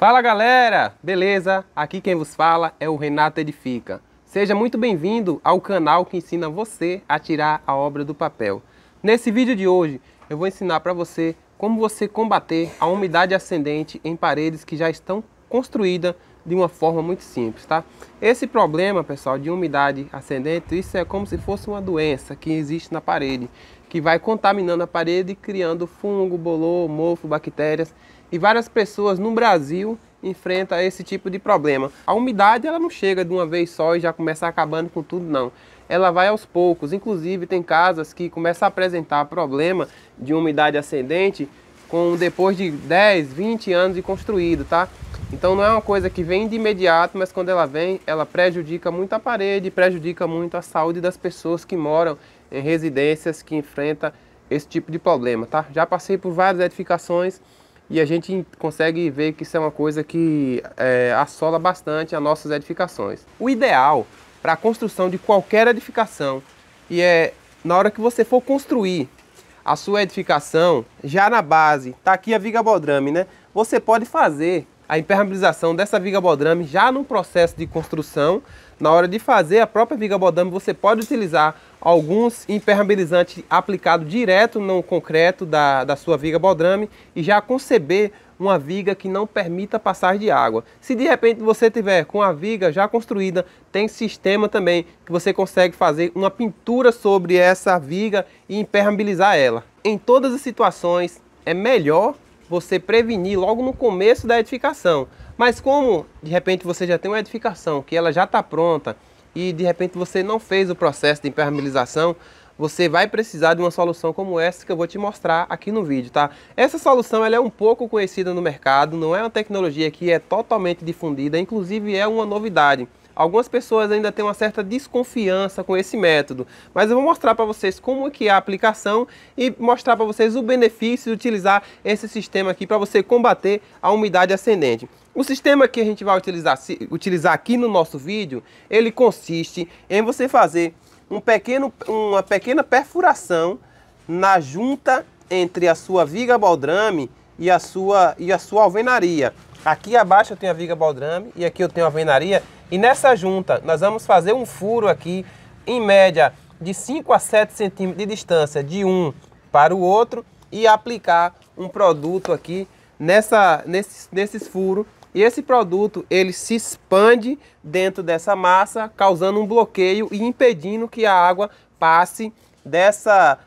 Fala galera, beleza? Aqui quem vos fala é o Renato Edifica. Seja muito bem-vindo ao canal que ensina você a tirar a obra do papel. Nesse vídeo de hoje eu vou ensinar para você como você combater a umidade ascendente em paredes que já estão construídas de uma forma muito simples, tá? Esse problema, pessoal, de umidade ascendente, isso é como se fosse uma doença que existe na parede, que vai contaminando a parede, criando fungo, bolor, mofo, bactérias e várias pessoas no Brasil enfrentam esse tipo de problema. A umidade ela não chega de uma vez só e já começa acabando com tudo não. Ela vai aos poucos, inclusive tem casas que começam a apresentar problema de umidade ascendente com depois de 10, 20 anos de construído, tá? Então não é uma coisa que vem de imediato, mas quando ela vem, ela prejudica muito a parede, prejudica muito a saúde das pessoas que moram em residências que enfrentam esse tipo de problema, tá? Já passei por várias edificações e a gente consegue ver que isso é uma coisa que é, assola bastante as nossas edificações. O ideal para a construção de qualquer edificação e é na hora que você for construir a sua edificação, já na base, está aqui a viga baldrame, né? Você pode fazer a impermeabilização dessa viga bodrame já no processo de construção. Na hora de fazer a própria viga bodrame, você pode utilizar alguns impermeabilizantes aplicados direto no concreto da, da sua viga bodrame e já conceber uma viga que não permita passar de água. Se de repente você tiver com a viga já construída, tem sistema também que você consegue fazer uma pintura sobre essa viga e impermeabilizar ela. Em todas as situações é melhor você prevenir logo no começo da edificação. Mas como de repente você já tem uma edificação que ela já está pronta e de repente você não fez o processo de impermeabilização, você vai precisar de uma solução como essa que eu vou te mostrar aqui no vídeo, tá? Essa solução ela é um pouco conhecida no mercado, não é uma tecnologia que é totalmente difundida, inclusive é uma novidade. Algumas pessoas ainda têm uma certa desconfiança com esse método, mas eu vou mostrar para vocês como é que é a aplicação e mostrar para vocês o benefício de utilizar esse sistema aqui para você combater a umidade ascendente. O sistema que a gente vai utilizar, utilizar aqui no nosso vídeo, ele consiste em você fazer um pequeno, uma pequena perfuração na junta entre a sua viga baldrame e a sua, e a sua alvenaria. Aqui abaixo eu tenho a viga baldrame e aqui eu tenho a venaria. E nessa junta nós vamos fazer um furo aqui em média de 5 a 7 centímetros de distância de um para o outro e aplicar um produto aqui nessa, nesses, nesses furos. E esse produto ele se expande dentro dessa massa, causando um bloqueio e impedindo que a água passe dessa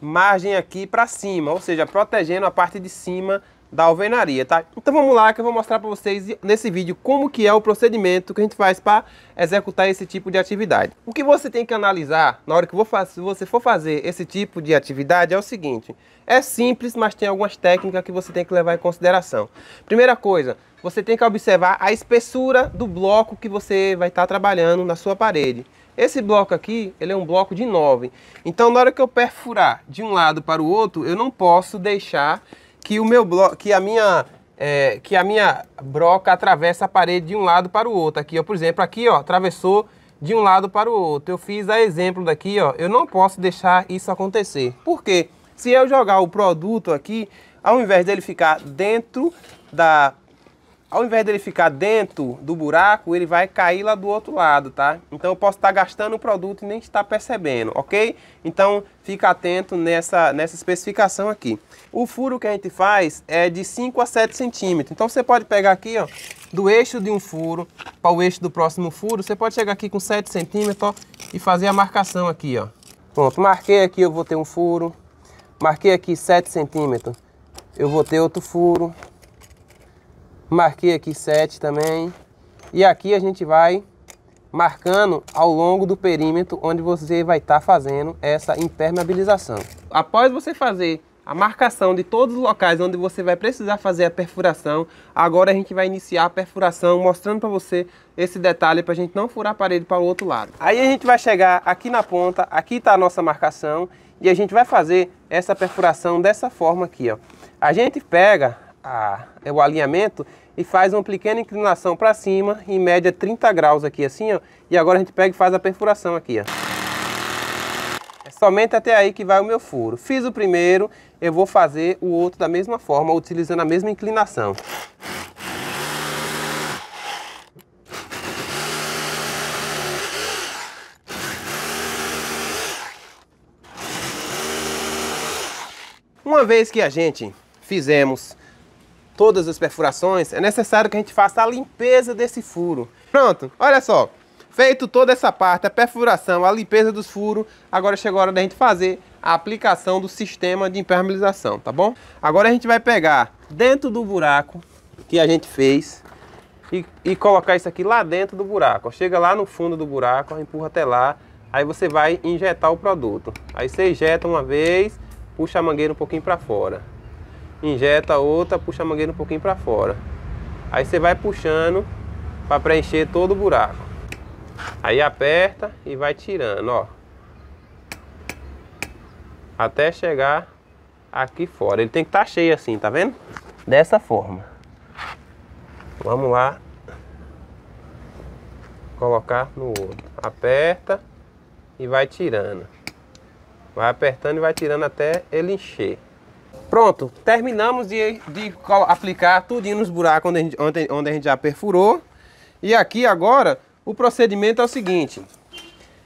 margem aqui para cima, ou seja, protegendo a parte de cima da alvenaria, tá? Então vamos lá que eu vou mostrar para vocês nesse vídeo como que é o procedimento que a gente faz para executar esse tipo de atividade. O que você tem que analisar na hora que você for fazer esse tipo de atividade é o seguinte, é simples, mas tem algumas técnicas que você tem que levar em consideração. Primeira coisa, você tem que observar a espessura do bloco que você vai estar tá trabalhando na sua parede. Esse bloco aqui, ele é um bloco de 9. Então, na hora que eu perfurar de um lado para o outro, eu não posso deixar que o meu bloco, que a minha é, que a minha broca atravessa a parede de um lado para o outro. Aqui, ó, por exemplo, aqui, ó, atravessou de um lado para o outro. Eu fiz a exemplo daqui, ó, eu não posso deixar isso acontecer. Por quê? Se eu jogar o produto aqui, ao invés dele ficar dentro da ao invés dele ficar dentro do buraco, ele vai cair lá do outro lado, tá? Então eu posso estar gastando o produto e nem estar percebendo, ok? Então fica atento nessa, nessa especificação aqui. O furo que a gente faz é de 5 a 7 centímetros. Então você pode pegar aqui, ó, do eixo de um furo para o eixo do próximo furo, você pode chegar aqui com 7 centímetros ó, e fazer a marcação aqui, ó. Pronto, marquei aqui, eu vou ter um furo. Marquei aqui 7 centímetros, eu vou ter outro furo. Marquei aqui 7 também. E aqui a gente vai marcando ao longo do perímetro onde você vai estar tá fazendo essa impermeabilização. Após você fazer a marcação de todos os locais onde você vai precisar fazer a perfuração, agora a gente vai iniciar a perfuração mostrando para você esse detalhe para a gente não furar a parede para o outro lado. Aí a gente vai chegar aqui na ponta, aqui está a nossa marcação e a gente vai fazer essa perfuração dessa forma aqui. Ó. A gente pega a, o alinhamento e faz uma pequena inclinação para cima, em média 30 graus aqui assim, ó. E agora a gente pega e faz a perfuração aqui, ó. É somente até aí que vai o meu furo. Fiz o primeiro, eu vou fazer o outro da mesma forma, utilizando a mesma inclinação. Uma vez que a gente fizemos todas as perfurações, é necessário que a gente faça a limpeza desse furo. Pronto, olha só. Feito toda essa parte, a perfuração, a limpeza dos furos, agora chegou a hora da gente fazer a aplicação do sistema de impermeabilização, tá bom? Agora a gente vai pegar dentro do buraco que a gente fez e, e colocar isso aqui lá dentro do buraco. Chega lá no fundo do buraco, empurra até lá, aí você vai injetar o produto. Aí você injeta uma vez, puxa a mangueira um pouquinho para fora injeta outra, puxa a mangueira um pouquinho para fora. Aí você vai puxando para preencher todo o buraco. Aí aperta e vai tirando, ó. Até chegar aqui fora. Ele tem que estar tá cheio assim, tá vendo? Dessa forma. Vamos lá. Colocar no outro. Aperta e vai tirando. Vai apertando e vai tirando até ele encher. Pronto, terminamos de, de aplicar tudinho nos buracos onde a, gente, onde, a gente já perfurou. E aqui agora, o procedimento é o seguinte.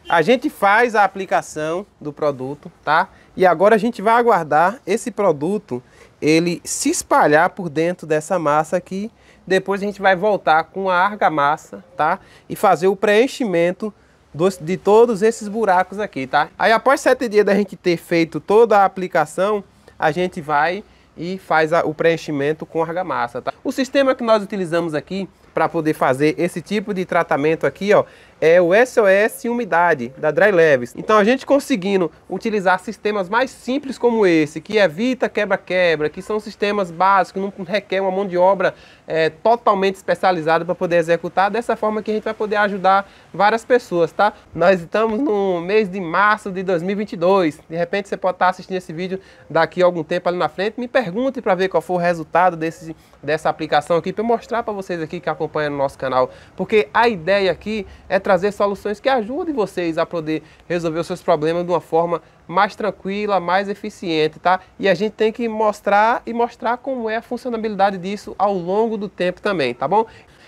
A gente faz a aplicação do produto, tá? E agora a gente vai aguardar esse produto ele se espalhar por dentro dessa massa aqui. Depois a gente vai voltar com a argamassa, tá? E fazer o preenchimento dos, de todos esses buracos aqui, tá? Aí após sete dias da gente ter feito toda a aplicação, a gente vai e faz a, o preenchimento com argamassa. Tá? O sistema que nós utilizamos aqui para poder fazer esse tipo de tratamento aqui ó, é o SOS Umidade da Dry Leves. Então a gente conseguindo utilizar sistemas mais simples como esse, que evita quebra-quebra, que são sistemas básicos, não requer uma mão de obra é, totalmente especializada para poder executar, dessa forma que a gente vai poder ajudar várias pessoas, tá? Nós estamos no mês de março de 2022, de repente você pode estar tá assistindo esse vídeo daqui a algum tempo ali na frente, me pergunte para ver qual foi o resultado desse, dessa aplicação aqui, para mostrar para vocês aqui que acompanham no nosso canal, porque a ideia aqui é trazer soluções que ajudem vocês a poder resolver os seus problemas de uma forma mais tranquila, mais eficiente, tá? E a gente tem que mostrar e mostrar como é a funcionabilidade disso ao longo do tempo também, tá bom?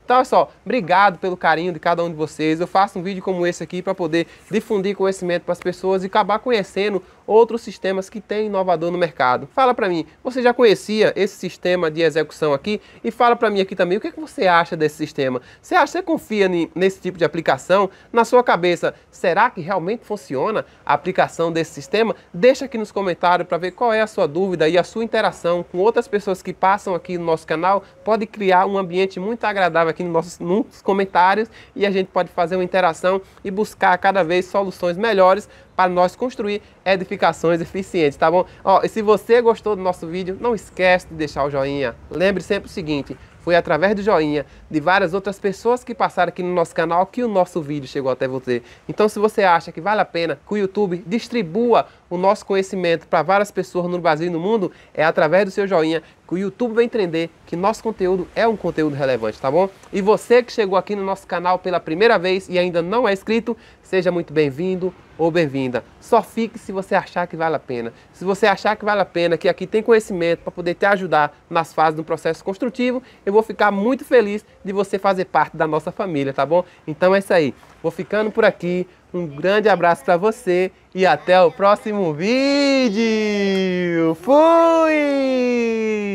Então, olha só, obrigado pelo carinho de cada um de vocês. Eu faço um vídeo como esse aqui para poder difundir conhecimento para as pessoas e acabar conhecendo outros sistemas que tem inovador no mercado. Fala para mim, você já conhecia esse sistema de execução aqui? E fala para mim aqui também o que, é que você acha desse sistema. Você acha, você confia nesse tipo de aplicação? Na sua cabeça, será que realmente funciona a aplicação desse sistema? Deixa aqui nos comentários para ver qual é a sua dúvida e a sua interação com outras pessoas que passam aqui no nosso canal. Pode criar um ambiente muito agradável aqui aqui nos nossos nos comentários e a gente pode fazer uma interação e buscar cada vez soluções melhores para nós construir edificações eficientes, tá bom? Ó, e se você gostou do nosso vídeo, não esquece de deixar o joinha. Lembre sempre o seguinte, foi através do joinha de várias outras pessoas que passaram aqui no nosso canal que o nosso vídeo chegou até você. Então, se você acha que vale a pena que o YouTube distribua o nosso conhecimento para várias pessoas no Brasil e no mundo, é através do seu joinha que o YouTube vai entender que nosso conteúdo é um conteúdo relevante, tá bom? E você que chegou aqui no nosso canal pela primeira vez e ainda não é inscrito, seja muito bem-vindo ou bem-vinda. Só fique se você achar que vale a pena. Se você achar que vale a pena, que aqui tem conhecimento para poder te ajudar nas fases do processo construtivo, eu vou ficar muito feliz de você fazer parte da nossa família, tá bom? Então é isso aí. Vou ficando por aqui. Um grande abraço para você e até o próximo vídeo. Fui!